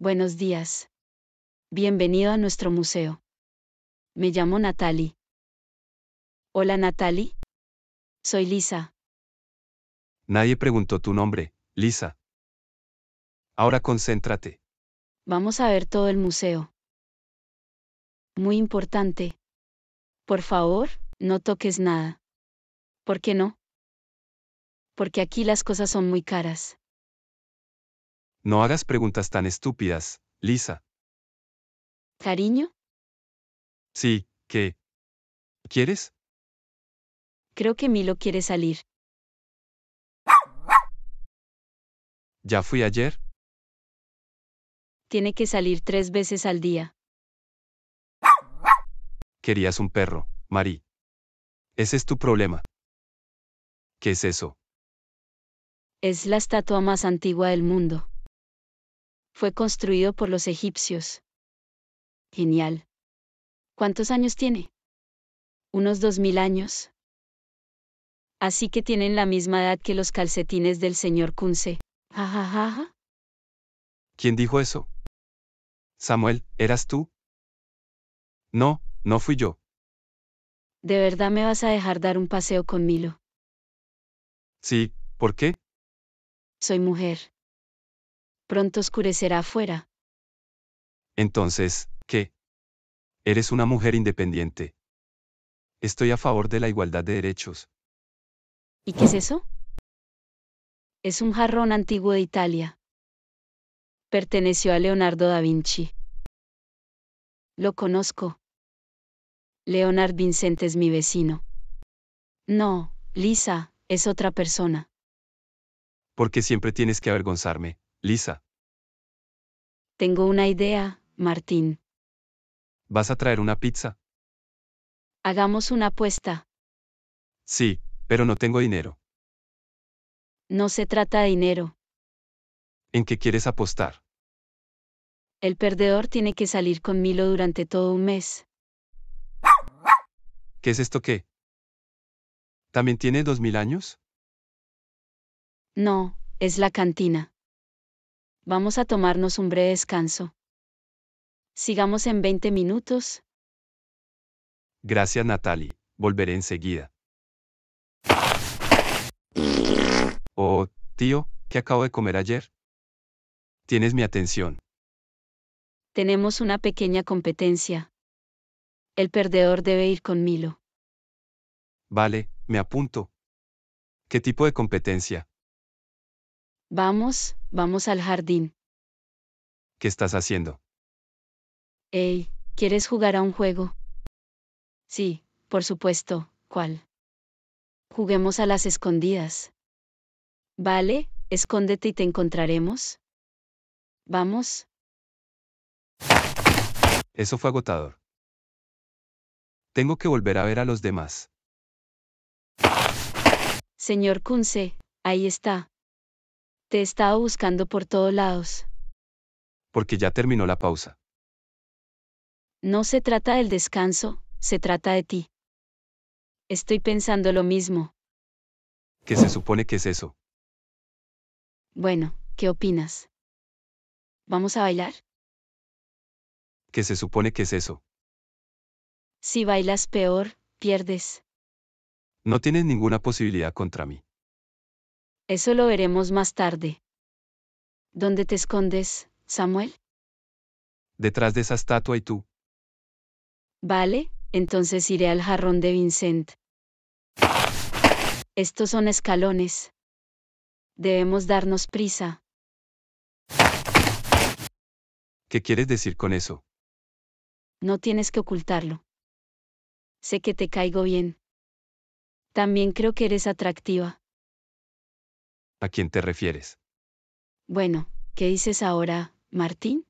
Buenos días. Bienvenido a nuestro museo. Me llamo Natalie. Hola Natalie. Soy Lisa. Nadie preguntó tu nombre, Lisa. Ahora concéntrate. Vamos a ver todo el museo. Muy importante. Por favor, no toques nada. ¿Por qué no? Porque aquí las cosas son muy caras. No hagas preguntas tan estúpidas, Lisa. ¿Cariño? Sí, ¿qué? ¿Quieres? Creo que Milo quiere salir. ¿Ya fui ayer? Tiene que salir tres veces al día. Querías un perro, Mari. Ese es tu problema. ¿Qué es eso? Es la estatua más antigua del mundo fue construido por los egipcios. Genial. ¿Cuántos años tiene? Unos dos mil años. Así que tienen la misma edad que los calcetines del señor Kunze. Jajajaja. ¿Quién dijo eso? Samuel, ¿eras tú? No, no fui yo. ¿De verdad me vas a dejar dar un paseo con Milo? Sí, ¿por qué? Soy mujer. Pronto oscurecerá afuera. Entonces, ¿qué? Eres una mujer independiente. Estoy a favor de la igualdad de derechos. ¿Y qué es eso? Es un jarrón antiguo de Italia. Perteneció a Leonardo da Vinci. Lo conozco. Leonard Vincent es mi vecino. No, Lisa, es otra persona. Porque siempre tienes que avergonzarme. Lisa. Tengo una idea, Martín. ¿Vas a traer una pizza? Hagamos una apuesta. Sí, pero no tengo dinero. No se trata de dinero. ¿En qué quieres apostar? El perdedor tiene que salir con Milo durante todo un mes. ¿Qué es esto qué? ¿También tiene dos mil años? No, es la cantina. Vamos a tomarnos un breve descanso. Sigamos en 20 minutos. Gracias Natalie, volveré enseguida. Oh, tío, ¿qué acabo de comer ayer? Tienes mi atención. Tenemos una pequeña competencia. El perdedor debe ir con Milo. Vale, me apunto. ¿Qué tipo de competencia? Vamos, vamos al jardín. ¿Qué estás haciendo? Hey, ¿quieres jugar a un juego? Sí, por supuesto, ¿cuál? Juguemos a las escondidas. Vale, escóndete y te encontraremos. Vamos. Eso fue agotador. Tengo que volver a ver a los demás. Señor Kunze, ahí está, te he estado buscando por todos lados. Porque ya terminó la pausa. No se trata del descanso, se trata de ti. Estoy pensando lo mismo. ¿Qué se supone que es eso? Bueno, ¿qué opinas? ¿Vamos a bailar? ¿Qué se supone que es eso? Si bailas peor, pierdes. No tienes ninguna posibilidad contra mí. Eso lo veremos más tarde. ¿Dónde te escondes, Samuel? Detrás de esa estatua y tú. Vale, entonces iré al jarrón de Vincent. Estos son escalones. Debemos darnos prisa. ¿Qué quieres decir con eso? No tienes que ocultarlo. Sé que te caigo bien. También creo que eres atractiva. ¿A quién te refieres? Bueno, ¿qué dices ahora, Martín?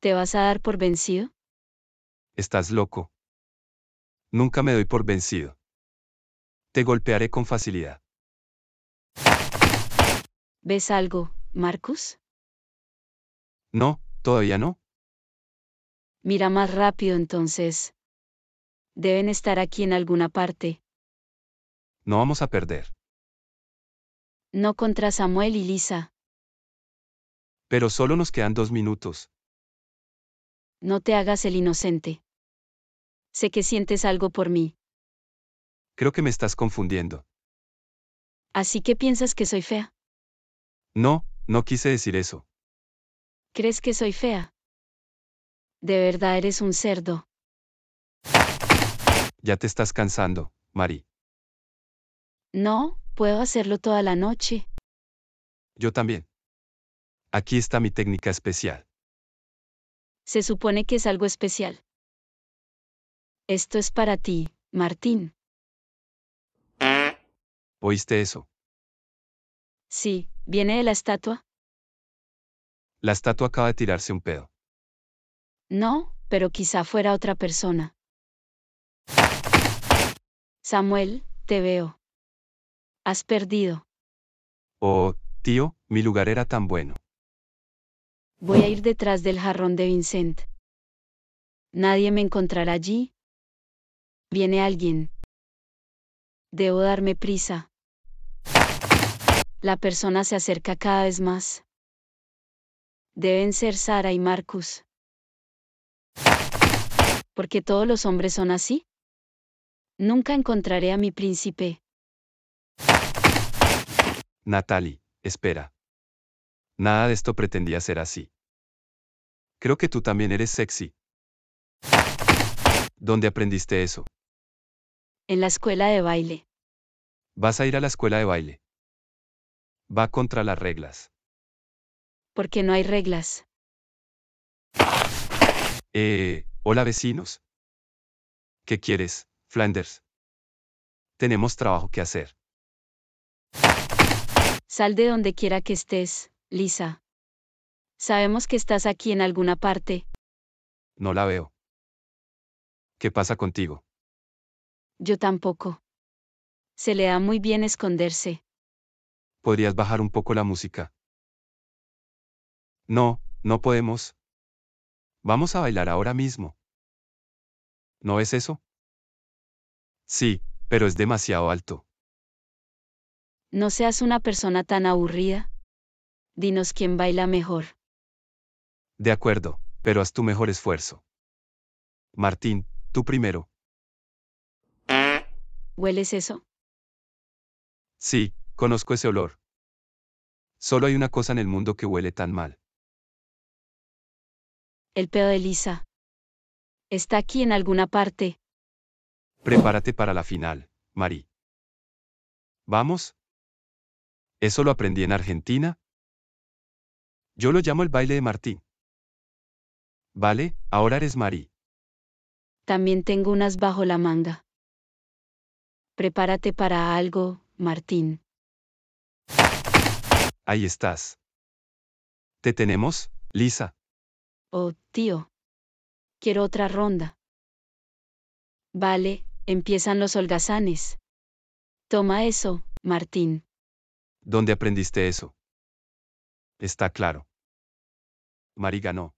¿Te vas a dar por vencido? Estás loco. Nunca me doy por vencido. Te golpearé con facilidad. ¿Ves algo, Marcus? No, todavía no. Mira más rápido entonces. Deben estar aquí en alguna parte. No vamos a perder no contra Samuel y Lisa. Pero solo nos quedan dos minutos. No te hagas el inocente. Sé que sientes algo por mí. Creo que me estás confundiendo. ¿Así que piensas que soy fea? No, no quise decir eso. ¿Crees que soy fea? De verdad eres un cerdo. Ya te estás cansando, Mari. No, puedo hacerlo toda la noche. Yo también. Aquí está mi técnica especial. Se supone que es algo especial. Esto es para ti, Martín. ¿Oíste eso? Sí, viene de la estatua. La estatua acaba de tirarse un pedo. No, pero quizá fuera otra persona. Samuel, te veo. Has perdido. Oh, tío, mi lugar era tan bueno. Voy a ir detrás del jarrón de Vincent. Nadie me encontrará allí. Viene alguien. Debo darme prisa. La persona se acerca cada vez más. Deben ser Sara y Marcus. ¿Por qué todos los hombres son así? Nunca encontraré a mi príncipe. Natalie, espera. Nada de esto pretendía ser así. Creo que tú también eres sexy. ¿Dónde aprendiste eso? En la escuela de baile. Vas a ir a la escuela de baile. Va contra las reglas. Porque no hay reglas. Eh, hola vecinos. ¿Qué quieres, Flanders? Tenemos trabajo que hacer. Sal de donde quiera que estés, Lisa. Sabemos que estás aquí en alguna parte. No la veo. ¿Qué pasa contigo? Yo tampoco. Se le da muy bien esconderse. ¿Podrías bajar un poco la música? No, no podemos. Vamos a bailar ahora mismo. ¿No es eso? Sí, pero es demasiado alto. No seas una persona tan aburrida. Dinos quién baila mejor. De acuerdo, pero haz tu mejor esfuerzo. Martín, tú primero. ¿Hueles eso? Sí, conozco ese olor. Solo hay una cosa en el mundo que huele tan mal. El pedo de Lisa. Está aquí en alguna parte. Prepárate para la final, Mari. ¿Vamos? Eso lo aprendí en Argentina. Yo lo llamo el baile de Martín. Vale, ahora eres Marí. También tengo unas bajo la manga. Prepárate para algo, Martín. Ahí estás. Te tenemos, Lisa. Oh, tío. Quiero otra ronda. Vale, empiezan los holgazanes. Toma eso, Martín. ¿Dónde aprendiste eso? Está claro. Mari ganó.